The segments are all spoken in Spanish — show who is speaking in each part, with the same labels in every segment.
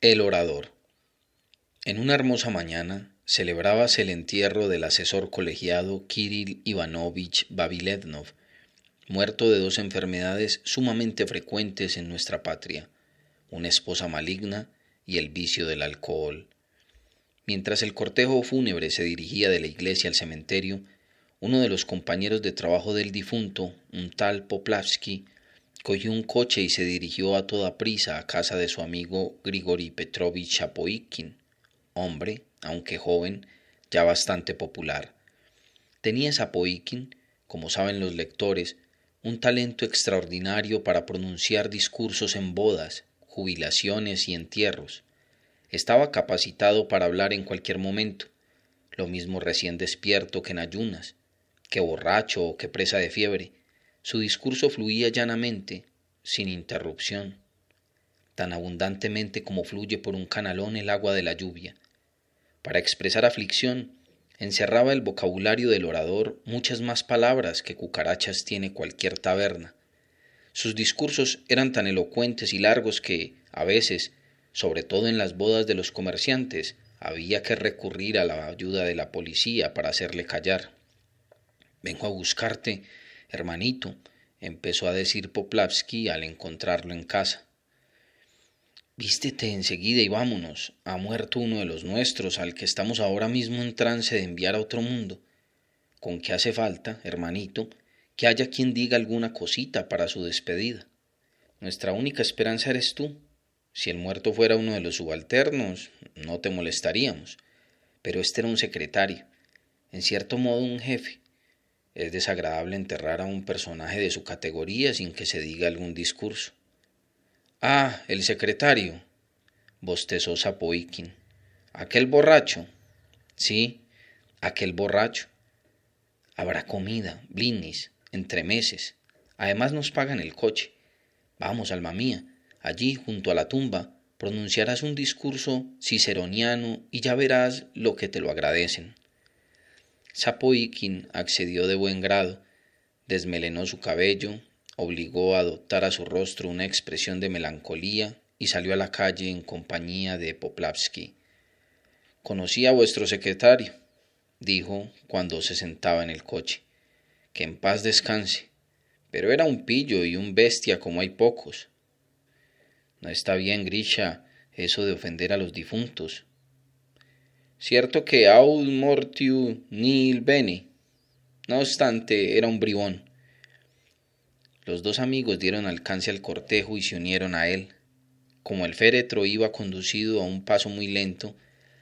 Speaker 1: El orador. En una hermosa mañana celebrábase el entierro del asesor colegiado Kiril Ivanovich Babiletnov, muerto de dos enfermedades sumamente frecuentes en nuestra patria, una esposa maligna y el vicio del alcohol. Mientras el cortejo fúnebre se dirigía de la iglesia al cementerio, uno de los compañeros de trabajo del difunto, un tal Poplavsky, Cogió un coche y se dirigió a toda prisa a casa de su amigo Grigori Petrovich Apoikin, hombre, aunque joven, ya bastante popular. Tenía Zapoikin, como saben los lectores, un talento extraordinario para pronunciar discursos en bodas, jubilaciones y entierros. Estaba capacitado para hablar en cualquier momento, lo mismo recién despierto que en ayunas, que borracho o que presa de fiebre, su discurso fluía llanamente, sin interrupción, tan abundantemente como fluye por un canalón el agua de la lluvia. Para expresar aflicción, encerraba el vocabulario del orador muchas más palabras que cucarachas tiene cualquier taberna. Sus discursos eran tan elocuentes y largos que, a veces, sobre todo en las bodas de los comerciantes, había que recurrir a la ayuda de la policía para hacerle callar. Vengo a buscarte Hermanito, empezó a decir Poplavsky al encontrarlo en casa. Vístete enseguida y vámonos. Ha muerto uno de los nuestros, al que estamos ahora mismo en trance de enviar a otro mundo. Con qué hace falta, hermanito, que haya quien diga alguna cosita para su despedida. Nuestra única esperanza eres tú. Si el muerto fuera uno de los subalternos, no te molestaríamos. Pero este era un secretario, en cierto modo un jefe, es desagradable enterrar a un personaje de su categoría sin que se diga algún discurso. Ah, el secretario, bostezó Zapoikin. Aquel borracho. Sí, aquel borracho. Habrá comida, blinis, entre meses. Además nos pagan el coche. Vamos, alma mía, allí junto a la tumba pronunciarás un discurso ciceroniano y ya verás lo que te lo agradecen. Sapoikin accedió de buen grado, desmelenó su cabello, obligó a adoptar a su rostro una expresión de melancolía y salió a la calle en compañía de Poplavsky. Conocí a vuestro secretario, dijo cuando se sentaba en el coche. Que en paz descanse. Pero era un pillo y un bestia como hay pocos. No está bien, Grisha, eso de ofender a los difuntos, cierto que aud mortiu nil bene. No obstante, era un bribón. Los dos amigos dieron alcance al cortejo y se unieron a él. Como el féretro iba conducido a un paso muy lento,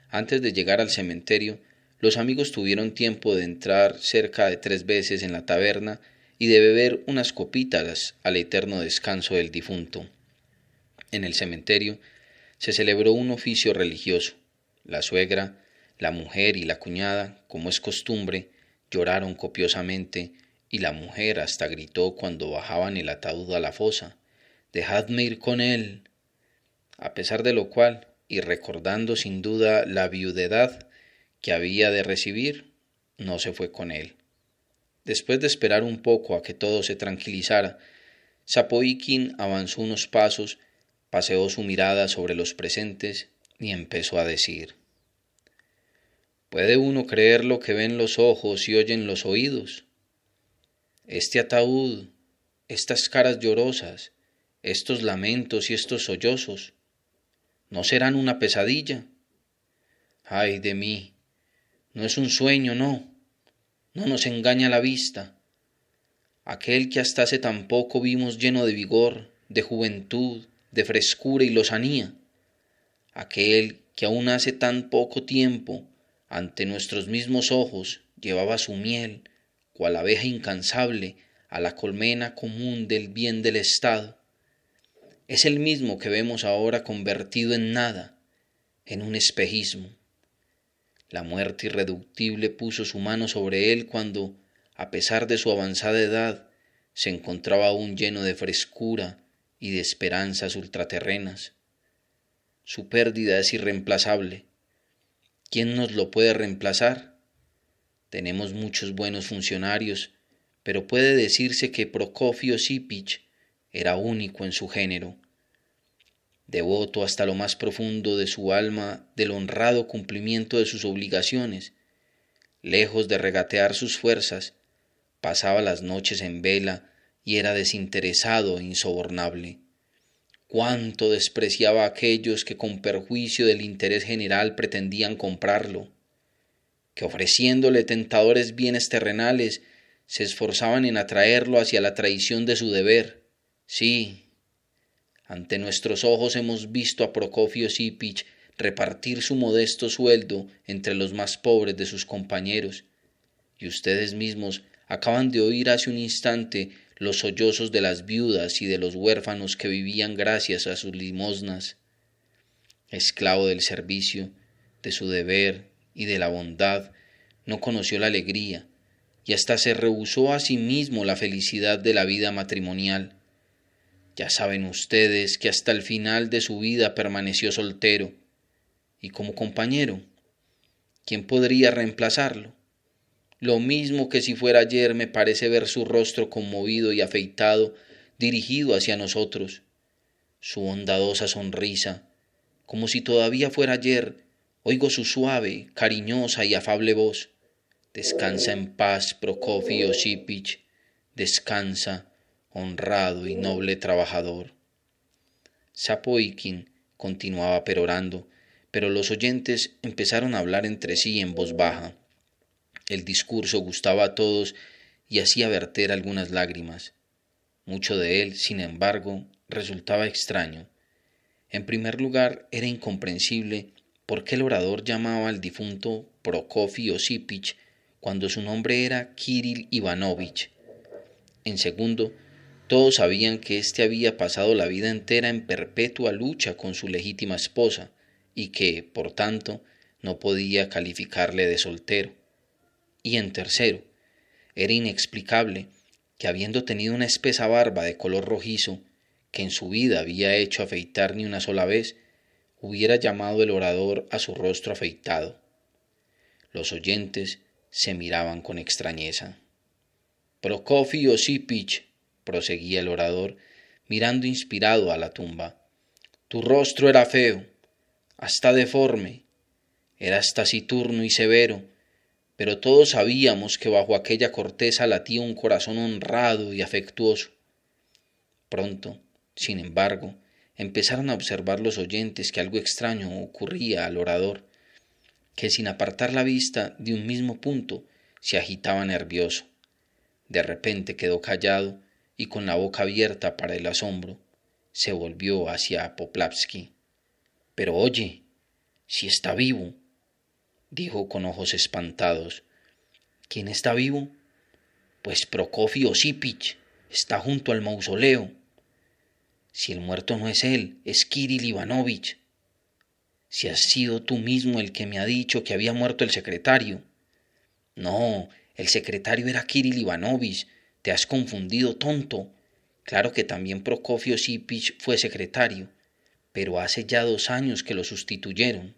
Speaker 1: antes de llegar al cementerio, los amigos tuvieron tiempo de entrar cerca de tres veces en la taberna y de beber unas copitas al eterno descanso del difunto. En el cementerio se celebró un oficio religioso. La suegra, la mujer y la cuñada, como es costumbre, lloraron copiosamente, y la mujer hasta gritó cuando bajaban el ataúd a la fosa Dejadme ir con él. A pesar de lo cual, y recordando sin duda la viudedad que había de recibir, no se fue con él. Después de esperar un poco a que todo se tranquilizara, Zapoikin avanzó unos pasos, paseó su mirada sobre los presentes y empezó a decir ¿Puede uno creer lo que ven los ojos y oyen los oídos? Este ataúd, estas caras llorosas, estos lamentos y estos sollozos, ¿no serán una pesadilla? Ay de mí, no es un sueño, no, no nos engaña la vista. Aquel que hasta hace tan poco vimos lleno de vigor, de juventud, de frescura y lozanía, aquel que aún hace tan poco tiempo ante nuestros mismos ojos llevaba su miel, cual abeja incansable, a la colmena común del bien del Estado. Es el mismo que vemos ahora convertido en nada, en un espejismo. La muerte irreductible puso su mano sobre él cuando, a pesar de su avanzada edad, se encontraba aún lleno de frescura y de esperanzas ultraterrenas. Su pérdida es irreemplazable ¿Quién nos lo puede reemplazar? Tenemos muchos buenos funcionarios, pero puede decirse que Prokofio Sipich era único en su género. Devoto hasta lo más profundo de su alma del honrado cumplimiento de sus obligaciones, lejos de regatear sus fuerzas, pasaba las noches en vela y era desinteresado e insobornable cuánto despreciaba a aquellos que con perjuicio del interés general pretendían comprarlo, que ofreciéndole tentadores bienes terrenales, se esforzaban en atraerlo hacia la traición de su deber. Sí, ante nuestros ojos hemos visto a Procofio Sipich repartir su modesto sueldo entre los más pobres de sus compañeros, y ustedes mismos acaban de oír hace un instante los sollozos de las viudas y de los huérfanos que vivían gracias a sus limosnas. Esclavo del servicio, de su deber y de la bondad, no conoció la alegría, y hasta se rehusó a sí mismo la felicidad de la vida matrimonial. Ya saben ustedes que hasta el final de su vida permaneció soltero, y como compañero, ¿quién podría reemplazarlo? Lo mismo que si fuera ayer me parece ver su rostro conmovido y afeitado, dirigido hacia nosotros. Su bondadosa sonrisa, como si todavía fuera ayer, oigo su suave, cariñosa y afable voz. Descansa en paz, Prokofi Osipich, descansa, honrado y noble trabajador. Sapoikin continuaba perorando, pero los oyentes empezaron a hablar entre sí en voz baja. El discurso gustaba a todos y hacía verter algunas lágrimas. Mucho de él, sin embargo, resultaba extraño. En primer lugar, era incomprensible por qué el orador llamaba al difunto Prokofi Osipich cuando su nombre era Kirill Ivanovich. En segundo, todos sabían que éste había pasado la vida entera en perpetua lucha con su legítima esposa y que, por tanto, no podía calificarle de soltero y en tercero, era inexplicable que habiendo tenido una espesa barba de color rojizo, que en su vida había hecho afeitar ni una sola vez, hubiera llamado el orador a su rostro afeitado. Los oyentes se miraban con extrañeza. Prokofi Osipich, proseguía el orador, mirando inspirado a la tumba. Tu rostro era feo, hasta deforme, eras taciturno y severo, pero todos sabíamos que bajo aquella corteza latía un corazón honrado y afectuoso. Pronto, sin embargo, empezaron a observar los oyentes que algo extraño ocurría al orador, que sin apartar la vista de un mismo punto se agitaba nervioso. De repente quedó callado y con la boca abierta para el asombro, se volvió hacia Poplavsky. Pero oye, si está vivo, dijo con ojos espantados. ¿Quién está vivo? Pues Prokofio Sipich está junto al mausoleo. Si el muerto no es él, es Kirill Ivanovich. Si has sido tú mismo el que me ha dicho que había muerto el secretario. No, el secretario era Kirill Ivanovich. Te has confundido, tonto. Claro que también Prokofio Sipich fue secretario, pero hace ya dos años que lo sustituyeron.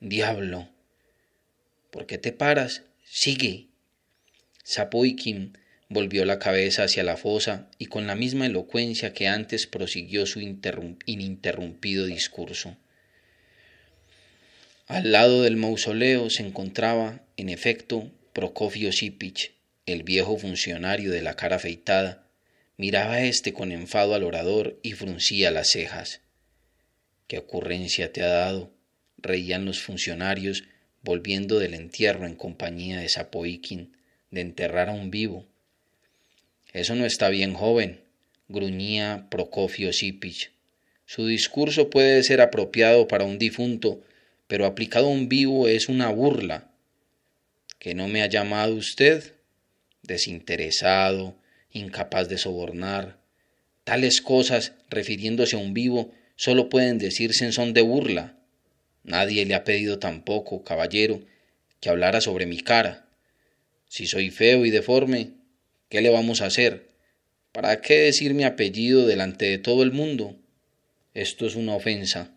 Speaker 1: Diablo. ¿Por qué te paras? Sigue. Zapoikin volvió la cabeza hacia la fosa y con la misma elocuencia que antes prosiguió su ininterrumpido discurso. Al lado del mausoleo se encontraba, en efecto, Prokofio Sipich, el viejo funcionario de la cara afeitada. Miraba éste con enfado al orador y fruncía las cejas. ¿Qué ocurrencia te ha dado? reían los funcionarios volviendo del entierro en compañía de Sapoikin, de enterrar a un vivo. Eso no está bien, joven, gruñía Prokofio Sipich. Su discurso puede ser apropiado para un difunto, pero aplicado a un vivo es una burla. ¿Que no me ha llamado usted? Desinteresado, incapaz de sobornar. Tales cosas, refiriéndose a un vivo, solo pueden decirse en son de burla. Nadie le ha pedido tampoco, caballero, que hablara sobre mi cara. Si soy feo y deforme, ¿qué le vamos a hacer? ¿Para qué decir mi apellido delante de todo el mundo? Esto es una ofensa.